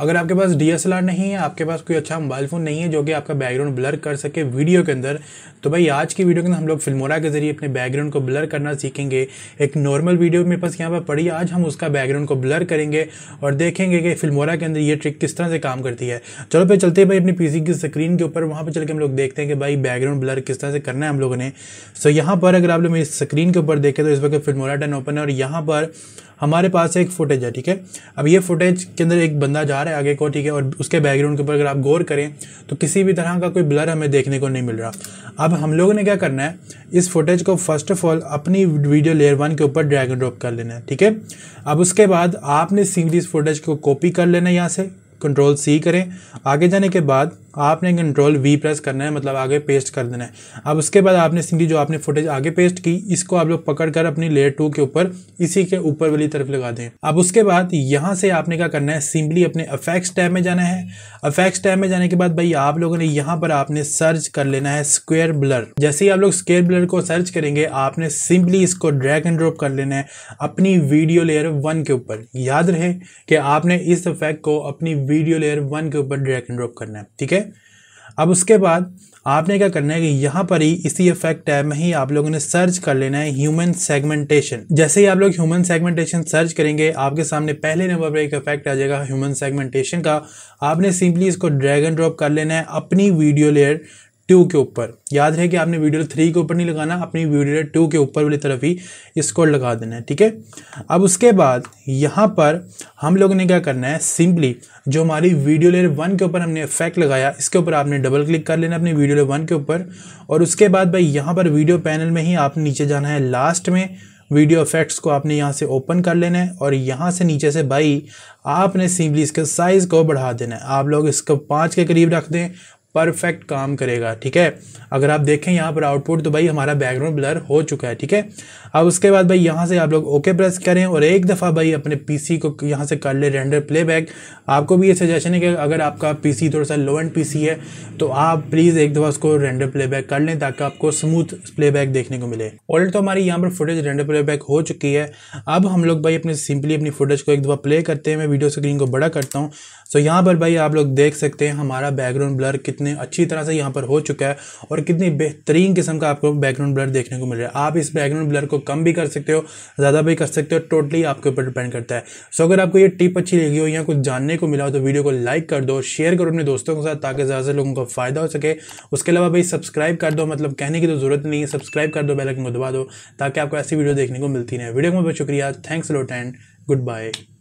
अगर आपके पास डी नहीं है आपके पास कोई अच्छा मोबाइल फ़ोन नहीं है जो कि आपका बैकग्राउंड ब्लर कर सके वीडियो के अंदर तो भाई आज की वीडियो के अंदर हम लोग फिल्मोरा के जरिए अपने बैकग्राउंड को ब्लर करना सीखेंगे एक नॉर्मल वीडियो मेरे पास यहाँ पर पड़ी आज हम उसका बैकग्राउंड को ब्लर करेंगे और देखेंगे कि फिल्मोरा के अंदर ये ट्रिक किस तरह से काम करती है चलो भाई चलते भाई अपनी पी की स्क्रीन के ऊपर वहाँ पर चल के हम लोग देखते हैं कि भाई बैकग्राउंड ब्लर किस तरह से करना है हम लोगों ने सो यहाँ पर अगर आप लोग मेरी स्क्रीन के ऊपर देखें तो इस वक्त फिल्मोरा टन ओपन है और यहाँ पर हमारे पास एक फुटेज है ठीक है अब ये फुटेज के अंदर एक बंदा जा रहा है आगे को ठीक है और उसके बैकग्राउंड के ऊपर अगर आप गौर करें तो किसी भी तरह का कोई ब्लर हमें देखने को नहीं मिल रहा अब हम लोगों ने क्या करना है इस फुटेज को फर्स्ट ऑफ ऑल अपनी वीडियो लेयर वन के ऊपर ड्रैग एंड ड्रॉप कर लेना है ठीक है अब उसके बाद आपने सिंगली इस फुटेज को कॉपी कर लेना है यहाँ से कंट्रोल सी करें आगे जाने के बाद आपने कंट्रोल वी प्रेस करना है मतलब आगे पेस्ट कर देना है अब उसके बाद आपने सिंगली जो आपने फुटेज आगे पेस्ट की इसको आप लोग पकड़ कर अपनी लेयर टू के ऊपर इसी के ऊपर वाली तरफ लगा दें अब उसके बाद यहाँ से आपने क्या करना है सिंपली अपने अफेक्ट्स टैब में जाना है अफेक्ट्स टैब में जाने के बाद भाई आप लोगों ने यहाँ पर आपने सर्च कर लेना है स्क्वेयर ब्लर जैसे ही आप लोग स्क्वेयर ब्लर को सर्च करेंगे आपने सिंपली इसको ड्रैग एंड ड्रॉप कर लेना है अपनी वीडियो लेयर वन के ऊपर याद रहे कि आपने इस इफेक्ट को अपनी वीडियो लेयर वन के ऊपर ड्रैग एंड ड्रॉप करना है ठीक है अब उसके बाद आपने क्या करना है कि यहाँ पर ही इसी इफेक्ट टैब में ही आप लोगों ने सर्च कर लेना है ह्यूमन सेगमेंटेशन जैसे ही आप लोग ह्यूमन सेगमेंटेशन सर्च करेंगे आपके सामने पहले नंबर पर एक इफेक्ट आ जाएगा ह्यूमन सेगमेंटेशन का आपने सिंपली इसको ड्रैग एंड ड्रॉप कर लेना है अपनी वीडियो लेयर टू के ऊपर याद रहे कि आपने वीडियो थ्री के ऊपर नहीं लगाना अपनी वीडियो टू के ऊपर वाली तरफ ही इसको लगा देना है ठीक है अब उसके बाद यहाँ पर हम लोग ने क्या करना है सिंपली जो हमारी वीडियो लेयर वन के ऊपर हमने इफेक्ट लगाया इसके ऊपर आपने डबल क्लिक कर लेना अपनी वीडियो लेयर वन के ऊपर और उसके बाद भाई यहाँ पर वीडियो पैनल में ही आपने नीचे जाना है लास्ट में वीडियो इफेक्ट्स को आपने यहाँ से ओपन कर लेना है और यहाँ से नीचे से भाई आपने सिंपली इसके साइज़ को बढ़ा देना है आप लोग इसको पाँच के करीब रख दें परफेक्ट काम करेगा ठीक है अगर आप देखें यहाँ पर आउटपुट तो भाई हमारा बैकग्राउंड ब्लर हो चुका है ठीक है अब उसके बाद भाई यहाँ से आप लोग ओके प्रेस करें और एक दफ़ा भाई अपने पीसी को यहाँ से कर ले रेंडर प्लेबैक आपको भी ये सजेशन है कि अगर आपका पीसी थोड़ा सा लो एंड पीसी है तो आप प्लीज़ एक दफ़ा उसको रेंडर प्ले कर लें ताकि आपको स्मूथ प्ले देखने को मिले ऑलरेडी तो हमारी यहाँ पर फुटेज रेंडर प्ले हो चुकी है अब हम लोग भाई अपने सिंपली अपनी फुटेज को एक दफ़ा प्ले करते हैं मैं वीडियो स्क्रीन को बड़ा करता हूँ सो यहाँ पर भाई आप लोग देख सकते हैं हमारा बैकग्राउंड ब्लर कितना कितने अच्छी तरह से यहाँ पर हो चुका है और कितनी बेहतरीन किस्म का आपको बैकग्राउंड ब्लर देखने को मिल रहा है आप इस बैकग्राउंड ब्लर को कम भी कर सकते हो ज़्यादा भी कर सकते हो टोटली आपके ऊपर डिपेंड करता है सो अगर आपको ये टिप अच्छी लगी हो या कुछ जानने को मिला हो तो वीडियो को लाइक कर दो शेयर करो अपने दोस्तों के साथ ताकि ज़्यादा से लोगों को फ़ायदा हो सके उसके अलावा भाई सब्सक्राइब कर दो मतलब कहने की तो ज़रूरत नहीं है सब्सक्राइब कर दो बेलाइकन को दबा दो ताकि आपको ऐसी वीडियो देखने को मिलती रहे वीडियो को बहुत शुक्रिया thanks lot and good bye